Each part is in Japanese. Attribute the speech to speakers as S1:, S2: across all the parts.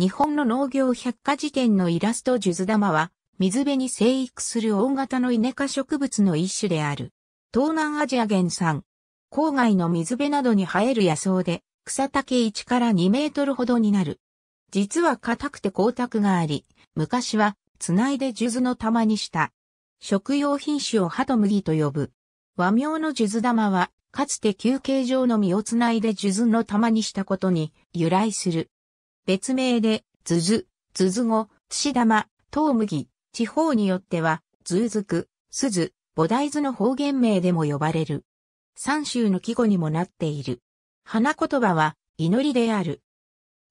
S1: 日本の農業百科事典のイラスト数珠玉は、水辺に生育する大型のイネ科植物の一種である。東南アジア原産。郊外の水辺などに生える野草で、草丈1から2メートルほどになる。実は硬くて光沢があり、昔は、つないで数珠の玉にした。食用品種をハト麦と呼ぶ。和名の数珠玉は、かつて休憩場の実をつないで数珠の玉にしたことに由来する。別名で、ズズ、ズズ語、土玉、トウムギ、地方によっては、ズーズク、スズ、ボダイズの方言名でも呼ばれる。三州の季語にもなっている。花言葉は、祈りである。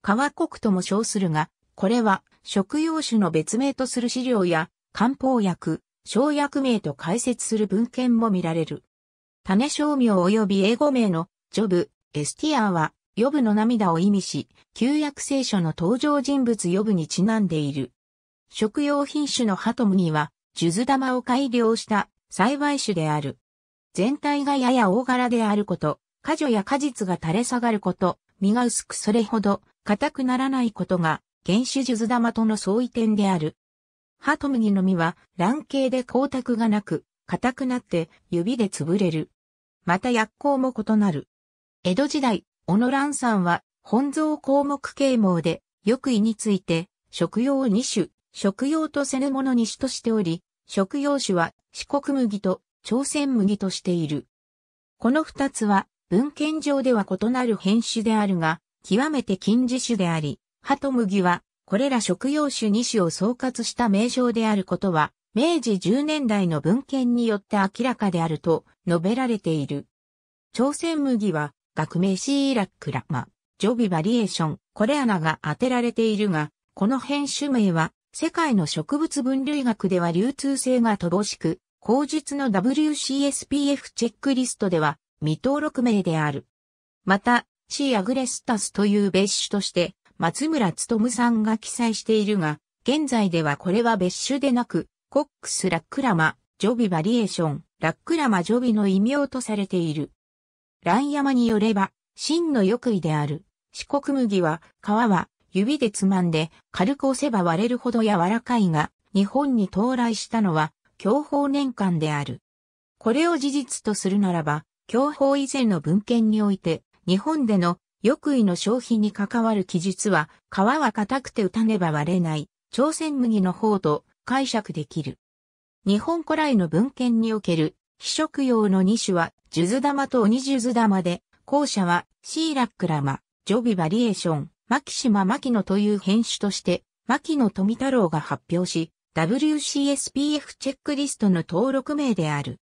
S1: 川国とも称するが、これは、食用種の別名とする資料や、漢方薬、小薬名と解説する文献も見られる。種商名及び英語名の、ジョブ、エスティアは、ヨブの涙を意味し、旧約聖書の登場人物ヨブにちなんでいる。食用品種のハトムには、数珠玉を改良した栽培種である。全体がやや大柄であること、果樹や果実が垂れ下がること、実が薄くそれほど硬くならないことが、原種数珠玉との相違点である。ハトムギの実は卵形で光沢がなく、硬くなって指で潰れる。また薬効も異なる。江戸時代、小野蘭さんは、本草項目啓蒙で、く位について、食用二種、食用とせぬもの二種としており、食用種は四国麦と朝鮮麦としている。この二つは文献上では異なる変種であるが、極めて近似種であり、ハと麦はこれら食用種二種を総括した名称であることは、明治10年代の文献によって明らかであると述べられている。朝鮮麦は学名シーラックラマ、ジョビバリエーション、これ穴が当てられているが、この編集名は、世界の植物分類学では流通性が乏しく、後述の WCSPF チェックリストでは未登録名である。また、C. アグレスタスという別種として、松村努さんが記載しているが、現在ではこれは別種でなく、コックス・ラックラマ、ジョビバリエーション、ラックラマ・ジョビの異名とされている。乱山によれば、真の欲意である。四国麦は、皮は、指でつまんで、軽く押せば割れるほど柔らかいが、日本に到来したのは、享保年間である。これを事実とするならば、享保以前の文献において、日本での欲意の消費に関わる記述は、皮は硬くて打たねば割れない、朝鮮麦の方と解釈できる。日本古来の文献における非食用の2種は、ジュズ玉と鬼ュズ玉で、後者は、シーラックラマ、ジョビバリエーション、マキシマ・マキノという編種として、マトミ富太郎が発表し、WCSPF チェックリストの登録名である。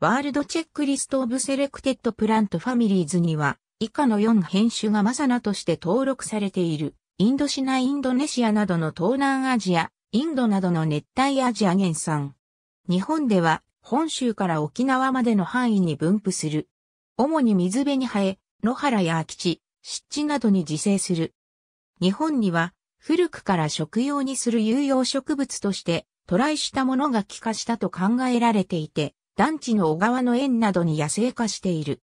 S1: ワールドチェックリストオブセレクテッドプラントファミリーズには、以下の4編種がマサナとして登録されている。インドシナインドネシアなどの東南アジア、インドなどの熱帯アジア原産。日本では本州から沖縄までの範囲に分布する。主に水辺に生え、野原や空き地、湿地などに自生する。日本には古くから食用にする有用植物としてトライしたものが気化したと考えられていて、団地の小川の縁などに野生化している。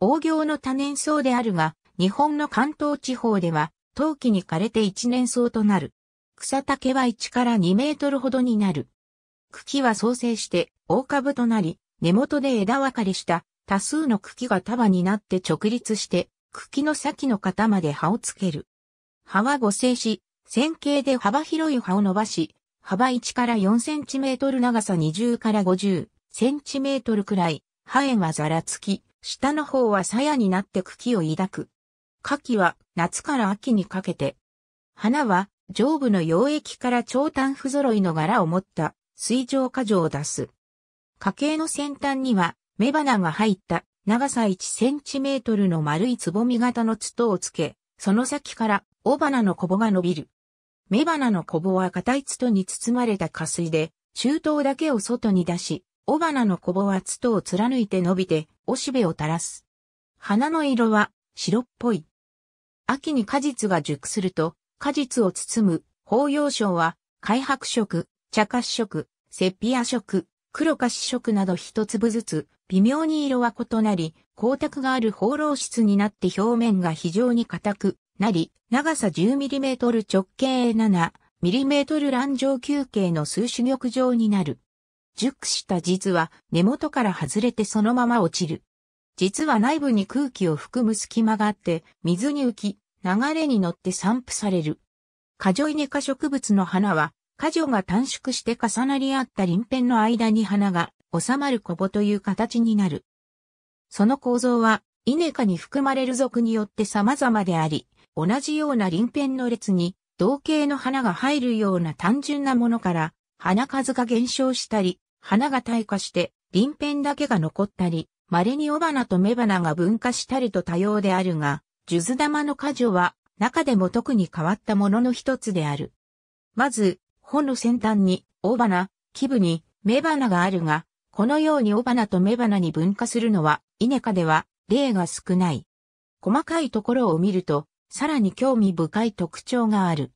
S1: 大行の多年草であるが、日本の関東地方では、冬季に枯れて一年草となる。草丈は1から2メートルほどになる。茎は創生して大株となり、根元で枝分かれした多数の茎が束になって直立して、茎の先の型まで葉をつける。葉は五星し、線形で幅広い葉を伸ばし、幅1から4センチメートル長さ20から50センチメートルくらい、葉縁はざらつき、下の方は鞘になって茎を抱く。花季は夏から秋にかけて。花は上部の溶液から長短不揃いの柄を持った水上花状を出す。家系の先端には、雌花が入った長さ1センチメートルの丸いつぼみ型の筒をつけ、その先から雄花のコボが伸びる。雌花のコボは硬い筒に包まれた下水で、中等だけを外に出し、雄花のコボは筒を貫いて伸びて、おしべを垂らす。花の色は白っぽい。秋に果実が熟すると、果実を包む、包葉症は、開白色、茶褐色、セピア色、黒か四色など一粒ずつ、微妙に色は異なり、光沢がある放浪質になって表面が非常に硬くなり、長さ 10mm 直径 7mm 卵状球形の数種玉状になる。熟した実は根元から外れてそのまま落ちる。実は内部に空気を含む隙間があって、水に浮き、流れに乗って散布される。過剰イネ科植物の花は花樹が短縮して重なり合った輪片の間に花が収まるコボという形になる。その構造は、イネ科に含まれる属によって様々であり、同じような輪片の列に同型の花が入るような単純なものから、花数が減少したり、花が退化して輪片だけが残ったり、稀に雄花と雌花が分化したりと多様であるが、数珠玉の花樹は中でも特に変わったものの一つである。まず、本の先端に、雄花、基部に、雌花があるが、このように雄花と雌花に分化するのは、イネ科では、例が少ない。細かいところを見ると、さらに興味深い特徴がある。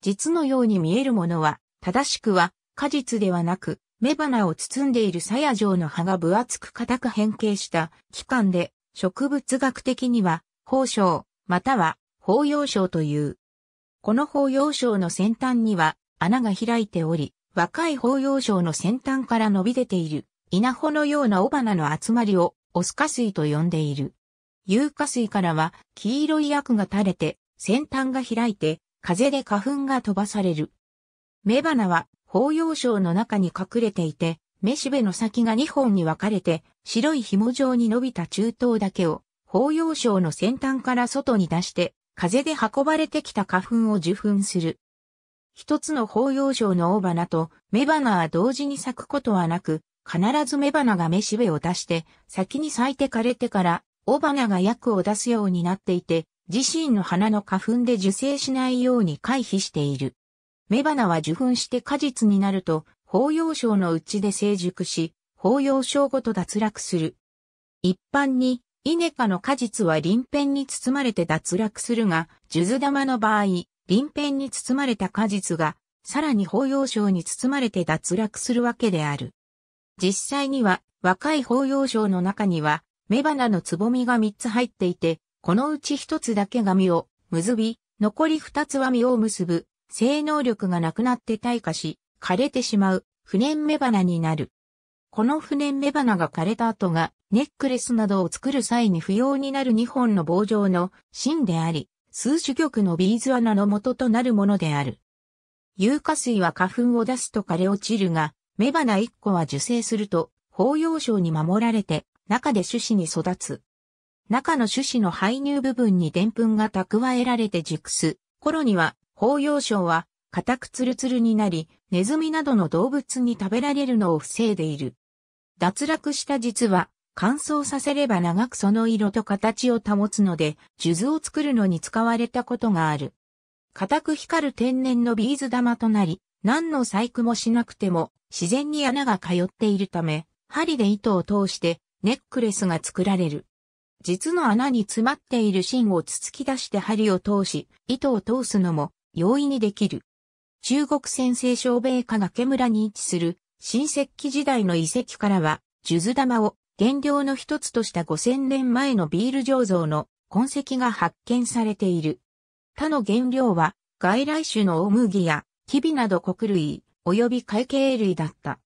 S1: 実のように見えるものは、正しくは、果実ではなく、雌花を包んでいる鞘状の葉が分厚く硬く変形した器官で、植物学的には、宝章、または、包葉章という。この包葉章の先端には、穴が開いており、若い法要章の先端から伸び出ている稲穂のような尾花の集まりをオスカ水と呼んでいる。有化水からは黄色い薬が垂れて先端が開いて風で花粉が飛ばされる。雌花は法要章の中に隠れていて、雌しべの先が2本に分かれて、白い紐状に伸びた中東だけを、法要章の先端から外に出して、風で運ばれてきた花粉を受粉する。一つの法要賞の大花と雌花は同時に咲くことはなく、必ず雌花が雌しべを出して、先に咲いて枯れてから、大花が薬を出すようになっていて、自身の花の花粉で受精しないように回避している。雌花は受粉して果実になると、法要賞のうちで成熟し、法要賞ごと脱落する。一般に、イネ科の果実は鱗片に包まれて脱落するが、数珠玉の場合、鱗片に包まれた果実が、さらに法要章に包まれて脱落するわけである。実際には、若い法要章の中には、雌花のつぼみが3つ入っていて、このうち1つだけが実を結び、残り2つは実を結ぶ、性能力がなくなって退化し、枯れてしまう、不燃雌花になる。この不燃雌花が枯れた後が、ネックレスなどを作る際に不要になる2本の棒状の芯であり、数種玉のビーズ穴の元となるものである。有花水は花粉を出すと枯れ落ちるが、雌花1個は受精すると、法要症に守られて、中で種子に育つ。中の種子の排入部分に澱粉が蓄えられて熟す。頃には、法要症は、固くツルツルになり、ネズミなどの動物に食べられるのを防いでいる。脱落した実は、乾燥させれば長くその色と形を保つので、数珠を作るのに使われたことがある。固く光る天然のビーズ玉となり、何の細工もしなくても自然に穴が通っているため、針で糸を通してネックレスが作られる。実の穴に詰まっている芯を突き出して針を通し、糸を通すのも容易にできる。中国先生小米科が村に位置する新石器時代の遺跡からは、数珠玉を原料の一つとした5000年前のビール醸造の痕跡が発見されている。他の原料は外来種の大麦やキビなど穀類及び海茎類だった。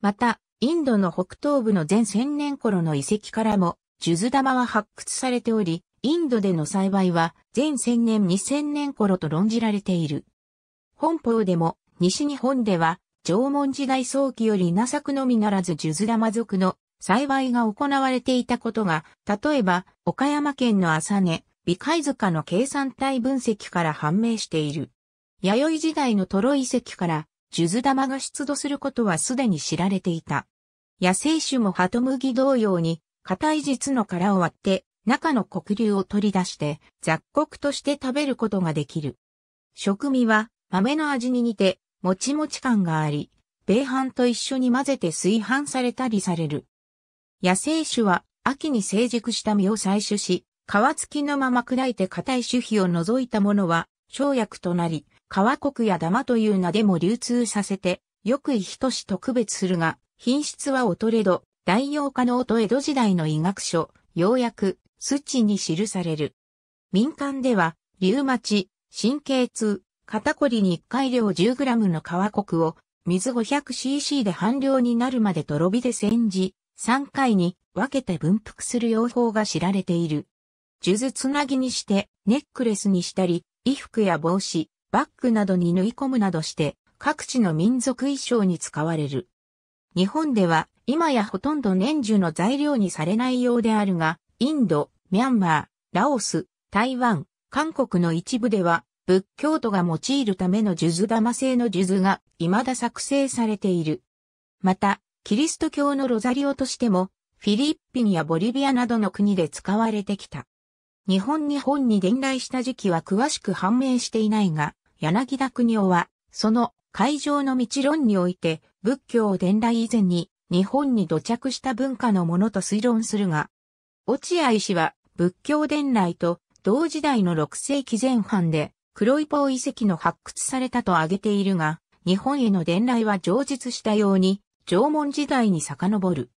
S1: また、インドの北東部の前1000年頃の遺跡からも、数珠玉は発掘されており、インドでの栽培は前1000年2000年頃と論じられている。本邦でも西日本では縄文時代早期より稲作のみならず数珠玉族の栽培が行われていたことが、例えば、岡山県の浅根、美海塚の計算体分析から判明している。弥生時代のトロ遺跡から、数珠玉が出土することはすでに知られていた。野生種もハトムギ同様に、硬い実の殻を割って、中の黒竜を取り出して、雑穀として食べることができる。食味は、豆の味に似て、もちもち感があり、米飯と一緒に混ぜて炊飯されたりされる。野生種は秋に成熟した実を採取し、皮付きのまま砕いて硬い種皮を除いたものは生薬となり、皮国や玉という名でも流通させて、よくいひとし特別するが、品質は劣れど、代用可能と江戸時代の医学書、ようく、スッチに記される。民間では、リウマチ、神経痛、肩こりに1回量 10g の皮国を、水 500cc で半量になるまでとろびで煎じ、3回に分けて分布する用法が知られている。数珠つなぎにしてネックレスにしたり、衣服や帽子、バッグなどに縫い込むなどして各地の民族衣装に使われる。日本では今やほとんど年中の材料にされないようであるが、インド、ミャンマー、ラオス、台湾、韓国の一部では仏教徒が用いるための数珠玉製の数珠が未だ作成されている。また、キリスト教のロザリオとしても、フィリッピンやボリビアなどの国で使われてきた。日本に本に伝来した時期は詳しく判明していないが、柳田国夫は、その会場の道論において、仏教を伝来以前に日本に土着した文化のものと推論するが、落合氏は仏教伝来と同時代の6世紀前半で黒いポー遺跡の発掘されたと挙げているが、日本への伝来は上述したように縄文時代に遡る。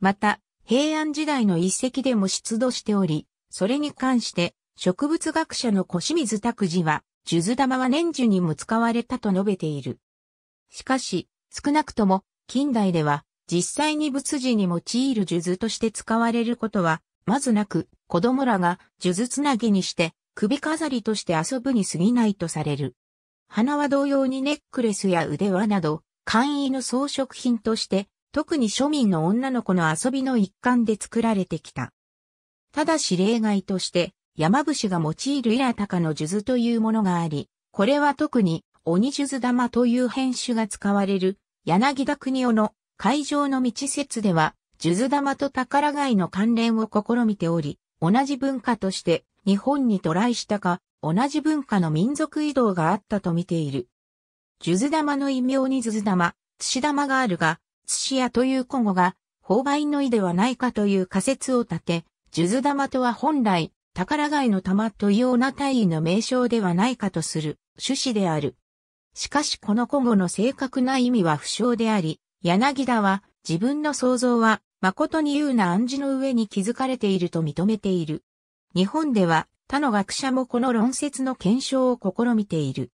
S1: また、平安時代の一石でも出土しており、それに関して、植物学者の小清水拓司は、数珠玉は年中にも使われたと述べている。しかし、少なくとも、近代では、実際に仏事に用いる数珠として使われることは、まずなく、子供らが数珠つなぎにして、首飾りとして遊ぶに過ぎないとされる。花は同様にネックレスや腕輪など、簡易の装飾品として、特に庶民の女の子の遊びの一環で作られてきた。ただし例外として、山伏が用いるイラタカの数珠というものがあり、これは特に鬼数珠玉という編種が使われる柳田国夫の会場の道説では、数珠玉と宝貝の関連を試みており、同じ文化として日本に渡来したか、同じ文化の民族移動があったと見ている。数珠玉の異名に数珠玉、土玉があるが、土屋という古語が、勾売の意ではないかという仮説を立て、数珠玉とは本来、宝貝の玉というような大意の名称ではないかとする、趣旨である。しかしこの古語の正確な意味は不詳であり、柳田は、自分の想像は、誠に優な暗示の上に築かれていると認めている。日本では、他の学者もこの論説の検証を試みている。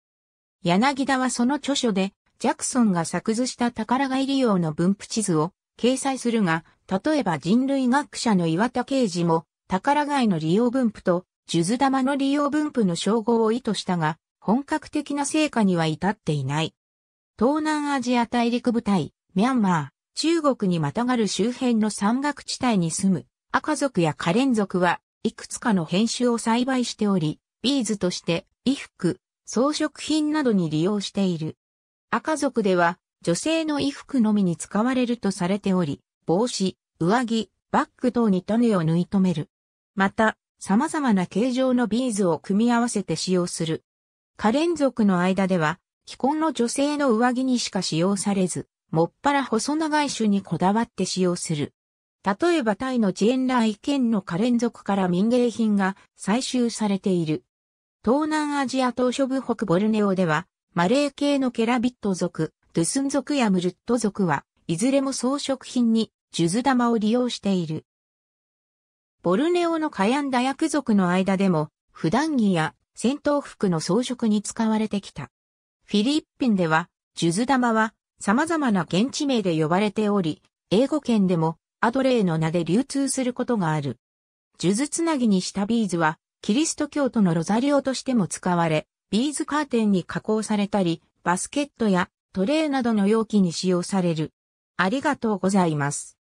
S1: 柳田はその著書で、ジャクソンが作図した宝買利用の分布地図を掲載するが、例えば人類学者の岩田啓治も、宝貝の利用分布と、数珠玉の利用分布の称号を意図したが、本格的な成果には至っていない。東南アジア大陸部隊、ミャンマー、中国にまたがる周辺の山岳地帯に住む赤族やカレン族はいくつかの編集を栽培しており、ビーズとして衣服、装飾品などに利用している。赤族では女性の衣服のみに使われるとされており、帽子、上着、バッグ等に種を縫い留める。また、様々な形状のビーズを組み合わせて使用する。カレン族の間では、既婚の女性の上着にしか使用されず、もっぱら細長い種にこだわって使用する。例えばタイのチェンライ県のカレン族から民芸品が採集されている。東南アジア島諸部北ボルネオでは、マレー系のケラビット族、ドゥスン族やムルット族は、いずれも装飾品に数珠玉を利用している。ボルネオのカヤンダヤク族の間でも、普段着や戦闘服の装飾に使われてきた。フィリピンでは、数珠玉は様々な現地名で呼ばれており、英語圏でもアドレーの名で流通することがある。数珠つなぎにしたビーズは、キリスト教徒のロザリオとしても使われ、ビーズカーテンに加工されたり、バスケットやトレーなどの容器に使用される。ありがとうございます。